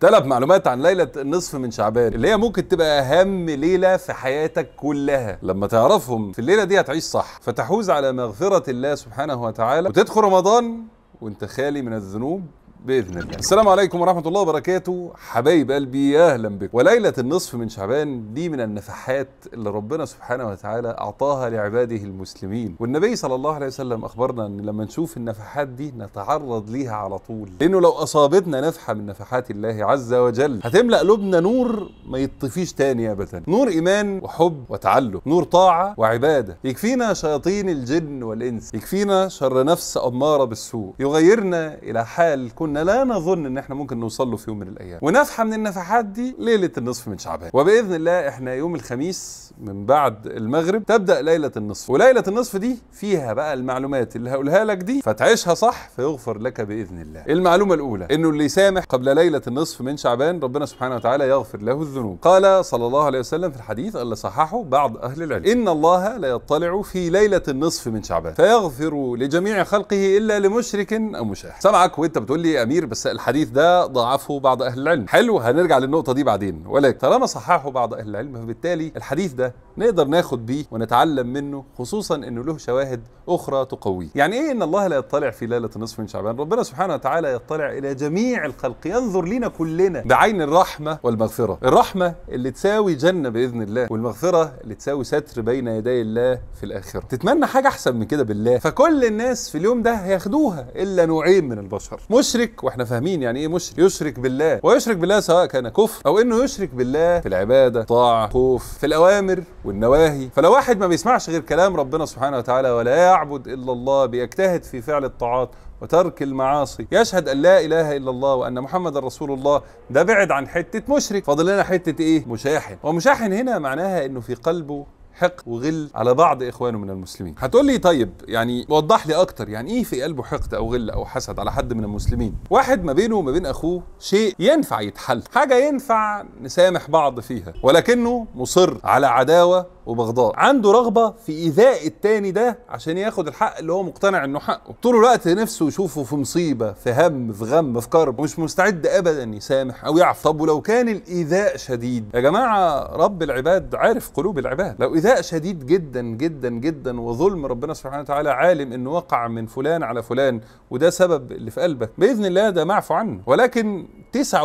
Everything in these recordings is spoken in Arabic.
ثلاث معلومات عن ليلة النصف من شعبان اللي هي ممكن تبقى أهم ليلة في حياتك كلها لما تعرفهم في الليلة دي هتعيش صح فتحوز على مغفرة الله سبحانه وتعالى وتدخل رمضان وانت خالي من الذنوب باذن الله السلام عليكم ورحمه الله وبركاته حبايب قلبي يا اهلا بكم وليله النصف من شعبان دي من النفحات اللي ربنا سبحانه وتعالى اعطاها لعباده المسلمين والنبي صلى الله عليه وسلم اخبرنا ان لما نشوف النفحات دي نتعرض ليها على طول لانه لو اصابتنا نفحه من نفحات الله عز وجل هتملا قلوبنا نور ما يطفيش تاني ابدا نور ايمان وحب وتعلق نور طاعه وعباده يكفينا شياطين الجن والانس يكفينا شر نفس اماره بالسوء يغيرنا الى حال كنا كنا لا نظن ان احنا ممكن نوصل له في يوم من الايام ونفحه من النفحات دي ليله النصف من شعبان وباذن الله احنا يوم الخميس من بعد المغرب تبدا ليله النصف وليله النصف دي فيها بقى المعلومات اللي هقولها لك دي فتعيشها صح فيغفر لك باذن الله المعلومه الاولى انه اللي سامح قبل ليله النصف من شعبان ربنا سبحانه وتعالى يغفر له الذنوب قال صلى الله عليه وسلم في الحديث اللي صححه بعض اهل العلم ان الله لا يطلع في ليله النصف من شعبان فيغفر لجميع خلقه الا لمشرك او مشاح سامعك وانت بتقول لي امير بس الحديث ده ضعفه بعض اهل العلم حلو هنرجع للنقطه دي بعدين ولكن طالما صححه بعض اهل العلم فبالتالي الحديث ده نقدر ناخد بيه ونتعلم منه خصوصا انه له شواهد اخرى تقويه يعني ايه ان الله لا يطلع في ليله نصف من شعبان ربنا سبحانه وتعالى يطلع الى جميع الخلق ينظر لنا كلنا بعين الرحمه والمغفره الرحمه اللي تساوي جنه باذن الله والمغفره اللي تساوي ستر بين يدي الله في الاخره تتمنى حاجه احسن من كده بالله فكل الناس في اليوم ده هياخدوها الا نوعين من البشر مشرك يشرك واحنا فاهمين يعني ايه مشرك يشرك بالله ويشرك بالله سواء كان كفر او انه يشرك بالله في العباده طاعه خوف في الاوامر والنواهي فلو واحد ما بيسمعش غير كلام ربنا سبحانه وتعالى ولا يعبد الا الله بيجتهد في فعل الطاعات وترك المعاصي يشهد ان لا اله الا الله وان محمد رسول الله ده بعد عن حته مشرك فاضل لنا حته ايه مشاحن ومشاحن هنا معناها انه في قلبه حقد وغل على بعض اخوانه من المسلمين هتقول لي طيب يعني وضح لي اكتر يعني ايه في قلبه حقد او غل او حسد على حد من المسلمين واحد ما بينه وما بين اخوه شيء ينفع يتحل حاجه ينفع نسامح بعض فيها ولكنه مصر على عداوه وبغضاء عنده رغبه في ايذاء التاني ده عشان ياخد الحق اللي هو مقتنع انه حقه طول الوقت نفسه يشوفه في مصيبه في هم في غم في كرب ومش مستعد ابدا يسامح او يعفو طب ولو كان الايذاء شديد يا جماعه رب العباد عارف قلوب العباد لو ايذاء شديد جدا جدا جدا وظلم ربنا سبحانه وتعالى عالم انه وقع من فلان على فلان وده سبب اللي في قلبك باذن الله ده معفو عنه ولكن 99%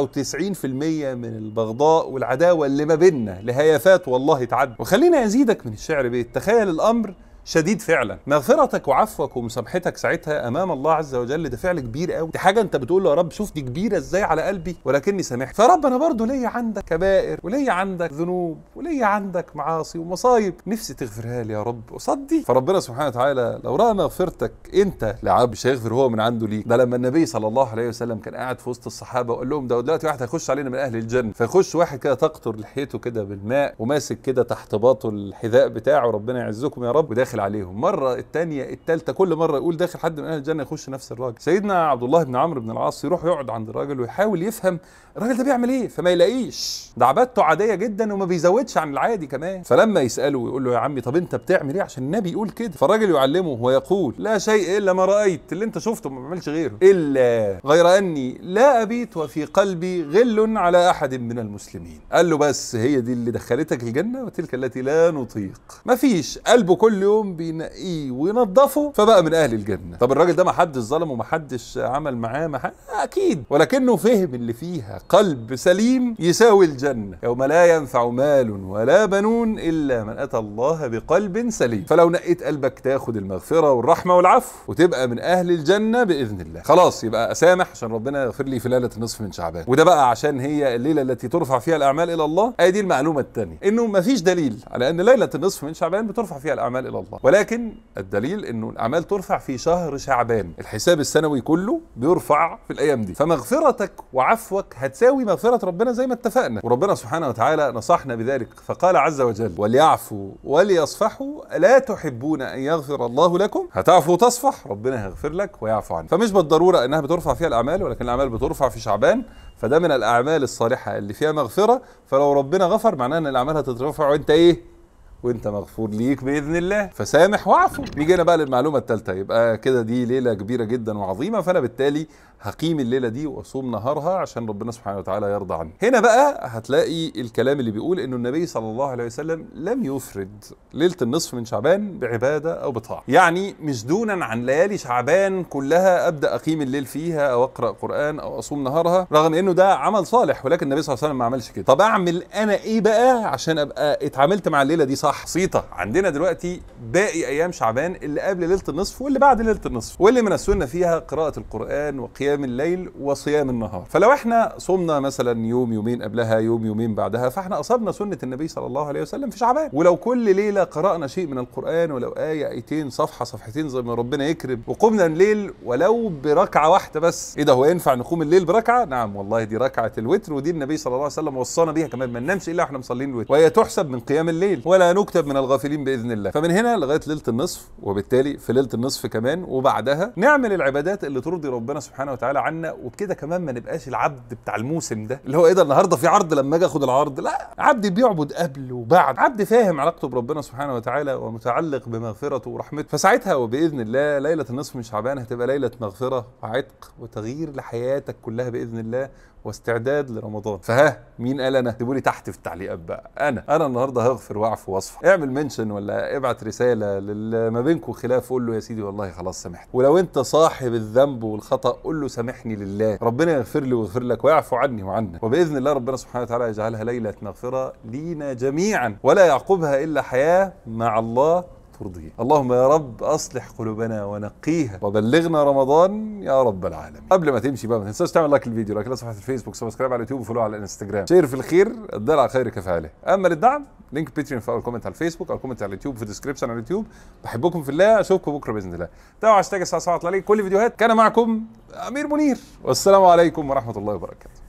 من البغضاء والعداوه اللي ما بيننا لهيافات والله تعدي وخلينا يزيدك من الشعر بيت تخيل الأمر شديد فعلا مغفرتك وعفوك ومسامحتك ساعتها امام الله عز وجل ده فعل كبير قوي دي حاجه انت بتقول له يا رب شوف دي كبيره ازاي على قلبي ولكني سامحت فرب انا برضه ليا عندك كبائر وليا عندك ذنوب وليا عندك معاصي ومصايب نفسي تغفرها لي يا رب قصدي فربنا سبحانه وتعالى لو راى مغفرتك انت لعبد مش هيغفر هو من عنده ليك ده لما النبي صلى الله عليه وسلم كان قاعد في وسط الصحابه وقال لهم ده دلوقتي واحد هيخش علينا من اهل الجنه فيخش واحد كده تقطر لحيته كده بالماء وماسك كده تحت باطه الحذاء بتاعه ربنا يعزكم يا رب وداخل داخل عليهم مرة الثانية الثالثة كل مرة يقول داخل حد من أهل الجنة يخش نفس الراجل سيدنا عبد الله بن عمرو بن العاص يروح يقعد عند الراجل ويحاول يفهم الراجل ده بيعمل إيه فما يلاقيش ده عبادته عادية جدا وما بيزودش عن العادي كمان فلما يسأله ويقول له يا عمي طب أنت بتعمل إيه عشان النبي يقول كده فالراجل يعلمه ويقول لا شيء إلا ما رأيت اللي أنت شفته ما بعملش غيره إلا غير أني لا أبيت وفي قلبي غل على أحد من المسلمين قال له بس هي دي اللي دخلتك الجنة وتلك التي لا نطيق مفيش قلبه كل يوم يوم بينقيه وينظفه فبقى من اهل الجنه طب الراجل ده ما حدش ظلمه ما حدش عمل معاه ما حد... اكيد ولكنه فهم اللي فيها قلب سليم يساوي الجنه يوم لا ينفع مال ولا بنون الا من اتى الله بقلب سليم فلو نقيت قلبك تاخد المغفره والرحمه والعفو وتبقى من اهل الجنه باذن الله خلاص يبقى اسامح عشان ربنا يغفر لي في ليله النصف من شعبان وده بقى عشان هي الليله التي ترفع فيها الاعمال الى الله ادي المعلومه الثانيه انه مفيش دليل على ان ليله النصف من شعبان بترفع فيها الاعمال الى الله الله ولكن الدليل انه الاعمال ترفع في شهر شعبان الحساب السنوي كله بيرفع في الايام دي فمغفرتك وعفوك هتساوي مغفره ربنا زي ما اتفقنا وربنا سبحانه وتعالى نصحنا بذلك فقال عز وجل وليعفوا وليصفحوا الا تحبون ان يغفر الله لكم هتعفو وتصفح ربنا هيغفر لك ويعفو عنك فمش بالضروره انها بترفع فيها الاعمال ولكن الاعمال بترفع في شعبان فده من الاعمال الصالحه اللي فيها مغفره فلو ربنا غفر معناه ان الاعمال هتترفع وانت ايه وانت مغفور ليك باذن الله فسامح واعفو نيجي بقى للمعلومه الثالثه يبقى كده دي ليله كبيره جدا وعظيمه فانا بالتالي هقيم الليله دي واصوم نهارها عشان ربنا سبحانه وتعالى يرضى عني هنا بقى هتلاقي الكلام اللي بيقول انه النبي صلى الله عليه وسلم لم يفرد ليله النصف من شعبان بعباده او بطاعه يعني مش دونا عن ليالي شعبان كلها ابدا اقيم الليل فيها او اقرا قران او اصوم نهارها رغم انه ده عمل صالح ولكن النبي صلى الله عليه وسلم ما عملش كده طب اعمل انا ايه بقى عشان ابقى اتعاملت مع الليله دي صح بسيطه عندنا دلوقتي باقي ايام شعبان اللي قبل ليله النصف واللي بعد ليله النصف واللي من السنه فيها قراءه القران وقيام قيام الليل وصيام النهار فلو احنا صمنا مثلا يوم يومين قبلها يوم يومين بعدها فاحنا اصبنا سنه النبي صلى الله عليه وسلم في شعبان ولو كل ليله قرانا شيء من القران ولو ايه ايتين صفحه صفحتين زي ما ربنا يكرم وقمنا الليل ولو بركعه واحده بس ايه ده هو ينفع نقوم الليل بركعه نعم والله دي ركعه الوتر ودي النبي صلى الله عليه وسلم وصانا بيها كمان ما ننامش الا احنا مصلين الوتر وهي تحسب من قيام الليل ولا نكتب من الغافلين باذن الله فمن هنا لغايه ليله النصف وبالتالي في ليله النصف كمان وبعدها نعمل العبادات اللي ترضي ربنا سبحانه سبحانه وتعالى عنا وبكده كمان ما نبقاش العبد بتاع الموسم ده اللي هو ايه ده النهارده في عرض لما اجي اخد العرض لا عبد بيعبد قبل وبعد عبد فاهم علاقته بربنا سبحانه وتعالى ومتعلق بمغفرته ورحمته فساعتها وباذن الله ليله النصف من شعبان هتبقى ليله مغفره وعتق وتغيير لحياتك كلها باذن الله واستعداد لرمضان فها مين قال انا اكتبوا تحت في التعليقات بقى انا انا النهارده هغفر واعفو واصفح اعمل منشن ولا ابعت رساله للي ما بينكم خلاف قول له يا سيدي والله خلاص سامحت ولو انت صاحب الذنب والخطا قول له سامحني لله ربنا يغفر لي ويغفر لك ويعفو عني وعنك وباذن الله ربنا سبحانه وتعالى يجعلها ليله مغفره لينا جميعا ولا يعقبها الا حياه مع الله ترضيه اللهم يا رب أصلح قلوبنا ونقيها وبلغنا رمضان يا رب العالمين قبل ما تمشي بقى ما تنساش تعمل لايك للفيديو لايك لصفحة الفيسبوك سبسكرايب على اليوتيوب وفولو على الانستجرام شير في الخير الدال على خير كفاله أما للدعم لينك باتريون في اول كومنت على الفيسبوك او كومنت على اليوتيوب في الديسكربشن على اليوتيوب بحبكم في الله اشوفكم بكره باذن الله تابعوا هاشتاج الساعه 7 كل فيديوهات كان معكم امير منير والسلام عليكم ورحمه الله وبركاته